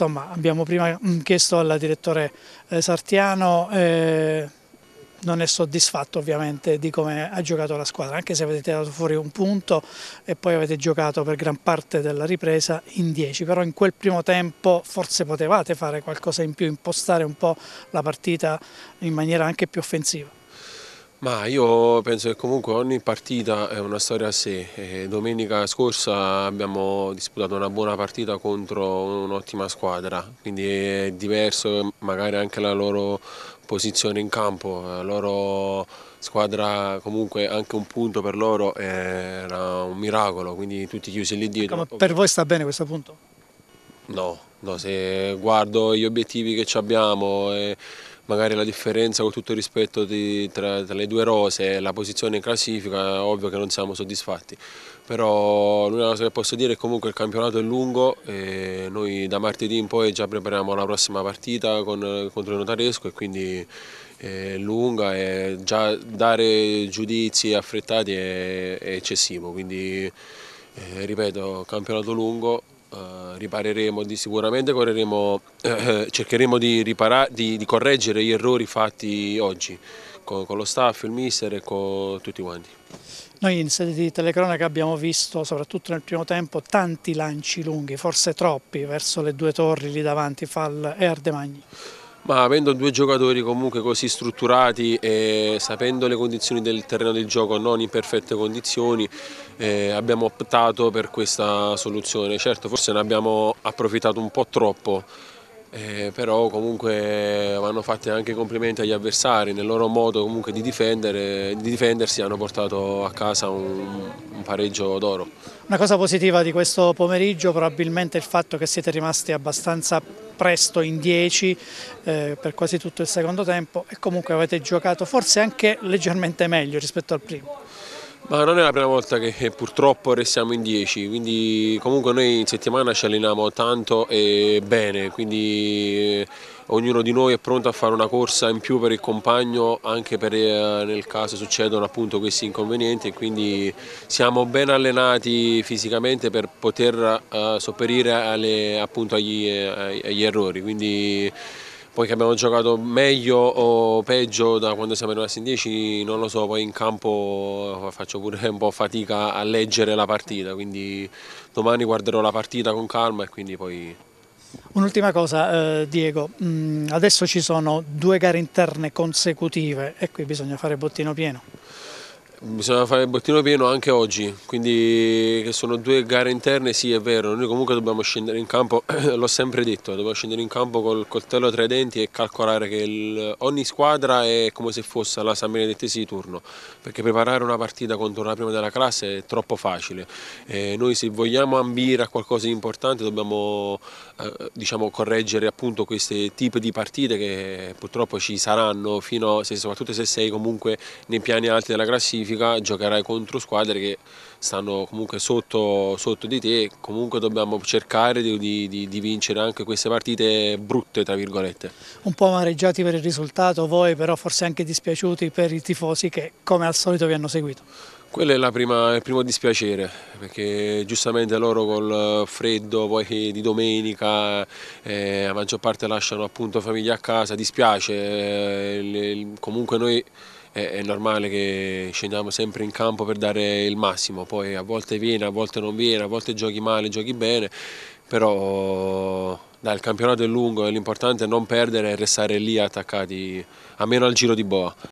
Insomma, abbiamo prima mm, chiesto al direttore eh, Sartiano, eh, non è soddisfatto ovviamente di come ha giocato la squadra, anche se avete tirato fuori un punto e poi avete giocato per gran parte della ripresa in 10, però in quel primo tempo forse potevate fare qualcosa in più, impostare un po' la partita in maniera anche più offensiva. Ma io penso che comunque ogni partita è una storia a sé. domenica scorsa abbiamo disputato una buona partita contro un'ottima squadra, quindi è diverso magari anche la loro posizione in campo, la loro squadra comunque anche un punto per loro era un miracolo, quindi tutti chiusi lì dietro. Ma per voi sta bene questo punto? No, no se guardo gli obiettivi che abbiamo... E magari la differenza con tutto il rispetto di, tra, tra, le due rose e la posizione in classifica, ovvio che non siamo soddisfatti, però l'unica cosa che posso dire è che comunque il campionato è lungo e noi da martedì in poi già prepariamo la prossima partita con, contro il Notaresco e quindi è lunga e già dare giudizi affrettati è, è eccessivo, quindi eh, ripeto campionato lungo eh, ripareremo, di, sicuramente eh, eh, cercheremo di, ripara, di, di, correggere gli errori fatti oggi con, con lo staff, il mister e con tutti quanti. Noi in sede di telecronaca abbiamo visto, soprattutto nel primo tempo, tanti lanci lunghi, forse troppi, verso le due torri lì davanti, Fall e Ardemagni. Ma avendo due giocatori comunque così strutturati e sapendo le condizioni del terreno del gioco non in perfette condizioni eh, abbiamo optato per questa soluzione. Certo forse ne abbiamo approfittato un po' troppo eh, però comunque vanno fatti anche complimenti agli avversari, nel loro modo comunque di, difendere, di difendersi hanno portato a casa un, un pareggio d'oro. Una cosa positiva di questo pomeriggio probabilmente il fatto che siete rimasti abbastanza presto in 10 eh, per quasi tutto il secondo tempo e comunque avete giocato forse anche leggermente meglio rispetto al primo. Ma non è la prima volta che eh, purtroppo restiamo in 10, quindi comunque noi in settimana ci alleniamo tanto e bene, quindi eh, ognuno di noi è pronto a fare una corsa in più per il compagno anche per, eh, nel caso succedano appunto questi inconvenienti quindi siamo ben allenati fisicamente per poter uh, sopperire alle, appunto agli, agli errori. Quindi, poi che abbiamo giocato meglio o peggio da quando siamo arrivati in 10 non lo so, poi in campo faccio pure un po' fatica a leggere la partita, quindi domani guarderò la partita con calma e quindi poi Un'ultima cosa, eh, Diego, mm, adesso ci sono due gare interne consecutive e qui bisogna fare bottino pieno. Bisogna fare il bottino pieno anche oggi, quindi che sono due gare interne sì è vero, noi comunque dobbiamo scendere in campo, l'ho sempre detto, dobbiamo scendere in campo col coltello tra i denti e calcolare che il, ogni squadra è come se fosse la San Benedettesi di turno, perché preparare una partita contro una prima della classe è troppo facile, e noi se vogliamo ambire a qualcosa di importante dobbiamo eh, diciamo, correggere appunto questi tipi di partite che purtroppo ci saranno, fino, soprattutto se sei comunque nei piani alti della classifica classifica giocherai contro squadre che stanno comunque sotto, sotto di te, comunque dobbiamo cercare di, di, di, vincere anche queste partite brutte tra virgolette. Un po' amareggiati per il risultato voi però forse anche dispiaciuti per i tifosi che come al solito vi hanno seguito. Quello è prima, il primo dispiacere, perché giustamente loro col freddo poi di domenica eh, la maggior parte lasciano appunto famiglie a casa, dispiace, eh, comunque noi eh, è normale che scendiamo sempre in campo per dare il massimo, poi a volte viene, a volte non viene, a volte giochi male, giochi bene, però dai, il campionato è lungo e l'importante è non perdere e restare lì attaccati, almeno al giro di boa.